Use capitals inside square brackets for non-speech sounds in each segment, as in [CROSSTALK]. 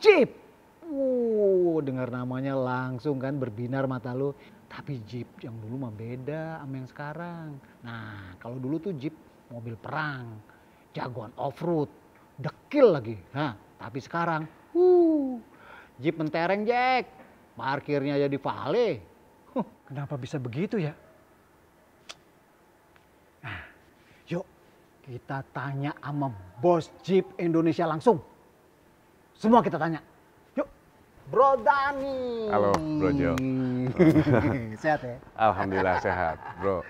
Jeep. uh, dengar namanya langsung kan berbinar mata lu. Tapi Jeep yang dulu mah beda sama yang sekarang. Nah, kalau dulu tuh Jeep mobil perang, jagoan off-road, dekil lagi. Nah, tapi sekarang, uh, Jeep mentereng, Jack. Parkirnya jadi vale. Huh, kenapa bisa begitu ya? Nah, yuk kita tanya sama bos Jeep Indonesia langsung. Semua kita tanya. Yuk. Bro Dani. Halo, Bro Jo. [LAUGHS] sehat ya? Alhamdulillah sehat, Bro.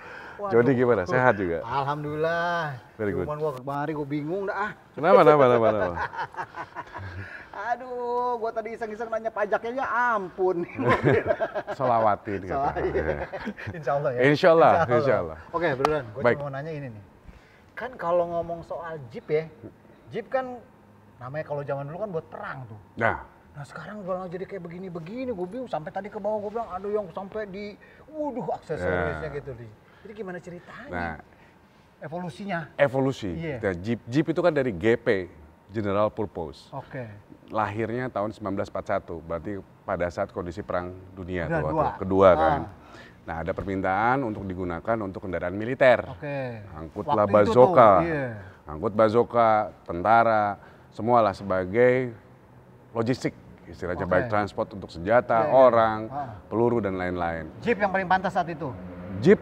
Jody gimana? Sehat juga? Alhamdulillah. Very good. Cuman gua kemarin gua bingung dah. Ah. Kenapa, kenapa, kenapa, kenapa? [LAUGHS] Aduh, gua tadi iseng-iseng nanya pajaknya ya ampun. Selawatin [LAUGHS] kata. Iya. Insya Allah ya. Insya Allah, insya Allah. Oke, okay, berulang. Gua Baik. cuma mau nanya ini nih. Kan kalau ngomong soal Jeep ya, Jeep kan Namanya kalau zaman dulu kan buat perang tuh. Nah. Nah sekarang malah jadi kayak begini-begini, gue bingung. Sampai tadi ke bawah gue bilang, aduh yang sampai di, waduh aksesorisnya yeah. gitu. Jadi gimana ceritanya? Nah, evolusinya? Evolusi. Yeah. Nah, Jeep, Jeep itu kan dari GP, General Purpose. Oke. Okay. Lahirnya tahun 1941, berarti pada saat kondisi perang dunia Dua, tuh, waktu kedua ah. kan. Nah, ada permintaan untuk digunakan untuk kendaraan militer. Oke. Okay. Angkutlah bazooka. bazoka. Angkut bazoka, iya. tentara semualah sebagai logistik istilahnya okay. baik transport untuk senjata, yeah, iya. orang, yeah. peluru dan lain-lain. Jeep yang paling pantas saat itu. Jeep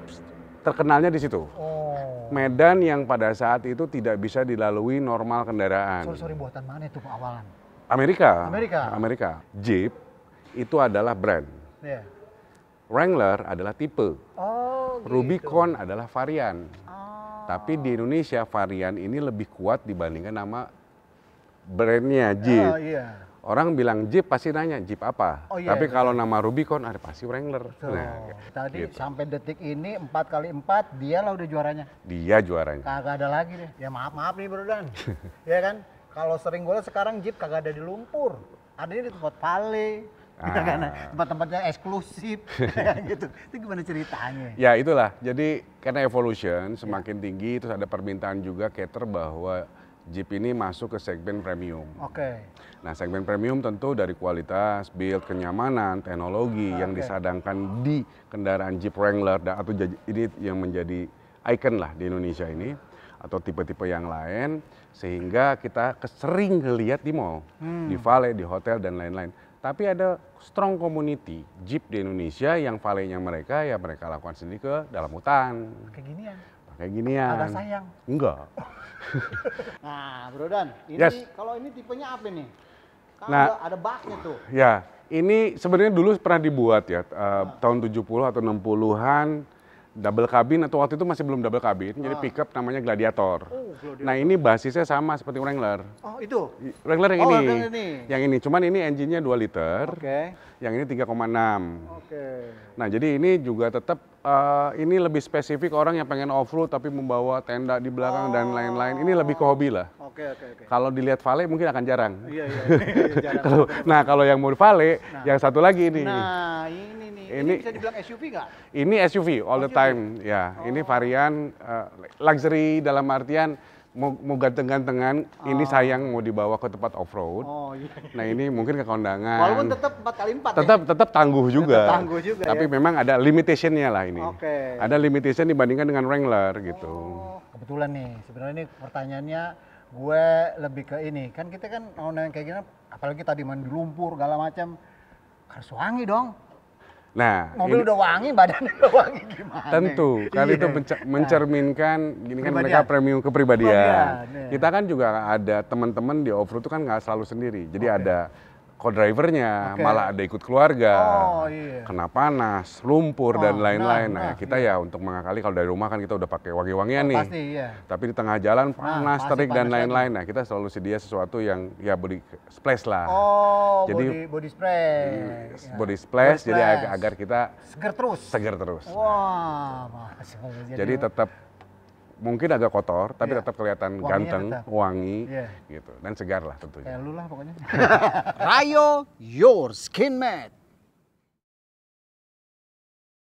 terkenalnya di situ. Oh. Medan yang pada saat itu tidak bisa dilalui normal kendaraan. Sorry, sorry buatan mana itu awalan? Amerika. Amerika. Amerika. Jeep itu adalah brand. Yeah. Wrangler adalah tipe. Oh, gitu. Rubicon adalah varian. Oh. Tapi di Indonesia varian ini lebih kuat dibandingkan nama brandnya oh, Jeep. Oh, iya. Orang bilang Jeep pasti nanya Jeep apa. Oh, iya, Tapi iya. kalau nama Rubicon ada pasti Wrangler. Betul. Nah, Tadi gitu. sampai detik ini empat kali empat dia lah udah juaranya. Dia juaranya. Kagak ada lagi deh. Ya maaf maaf nih Bro Dan. [LAUGHS] ya kan? Kalau sering gue sekarang Jeep kagak ada di lumpur. Ada di tempat vale, gitu ah. karena tempat-tempatnya eksklusif [LAUGHS] [LAUGHS] gitu. Itu gimana ceritanya? Ya itulah. Jadi karena evolution ya. semakin ya. tinggi terus ada permintaan juga cater bahwa Jeep ini masuk ke segmen premium. Oke. Okay. Nah, segmen premium tentu dari kualitas, build, kenyamanan, teknologi okay. yang disadangkan di kendaraan Jeep Wrangler atau ini yang menjadi ikon lah di Indonesia ini atau tipe-tipe yang lain sehingga kita sering lihat di mall, hmm. di valet, di hotel dan lain-lain. Tapi ada strong community Jeep di Indonesia yang valenya mereka ya mereka lakukan sendiri ke dalam hutan. Kayak gini ya kayak gini ya. Agak sayang. Enggak. [LAUGHS] nah, Bro Dan, ini yes. kalau ini tipenya apa nih? Kalau nah, ada, baknya tuh. Ya, ini sebenarnya dulu pernah dibuat ya, uh, nah. tahun 70 atau 60-an double cabin atau waktu itu masih belum double cabin, nah. jadi ah. pickup namanya Gladiator. Oh, Gladiator. Nah, ini basisnya sama seperti Wrangler. Oh, itu. Wrangler yang oh, ini. Wrangler ini. Yang ini, cuman ini engine-nya 2 liter. Oke. Okay. Yang ini 3,6. Oke. Okay. Nah, jadi ini juga tetap uh, ini lebih spesifik orang yang pengen off road tapi membawa tenda di belakang oh. dan lain-lain. Ini lebih ke hobi lah. Oke okay, oke okay, oke. Okay. Kalau dilihat vale mungkin akan jarang. Iya iya. [LAUGHS] iya, iya kalau nah kalau yang mau vale, nah. yang satu lagi ini. Nah ini nih. Ini, ini bisa dibilang SUV nggak? Ini SUV all SUV. the time. Ya oh. ini varian uh, luxury dalam artian mau, ganteng-gantengan, oh. ini sayang mau dibawa ke tempat off road. Oh, iya. Nah ini mungkin ke kondangan. Walaupun tetap empat kali empat. Tetap ya? tetap tangguh juga. Tetap tangguh juga. Tapi ya? memang ada limitationnya lah ini. Oke. Okay. Ada limitation dibandingkan dengan Wrangler gitu. Oh. Kebetulan nih, sebenarnya ini pertanyaannya gue lebih ke ini. Kan kita kan mau kayak gini, apalagi tadi mandi lumpur, segala macam. Harus wangi dong Nah, mobil ini, udah wangi, badan udah wangi gimana? Tentu, kali itu iya. mencerminkan nah, gini kan mereka premium kepribadian. kepribadian iya. Kita kan juga ada teman-teman di off road itu kan nggak selalu sendiri. Jadi okay. ada co-drivernya, okay. malah ada ikut keluarga, oh, iya. kena panas, lumpur oh, dan lain-lain. Nah, nah, nah, kita iya. ya untuk mengakali kalau dari rumah kan kita udah pakai wangi-wangian oh, nih. Pasti, iya. Tapi di tengah jalan nah, panas, nah, terik panas dan lain-lain. Nah kita selalu sedia sesuatu yang ya body splash lah. Oh, jadi body, body spray. Body ya. splash, body splash. jadi agar, agar kita seger terus. Segar terus. Wah, wow, jadi tetap mungkin agak kotor tapi yeah. tetap kelihatan Wanginya ganteng, tetap. wangi yeah. gitu dan segar lah tentunya. Kayak lah pokoknya. [LAUGHS] Rayo Your Skin Mat.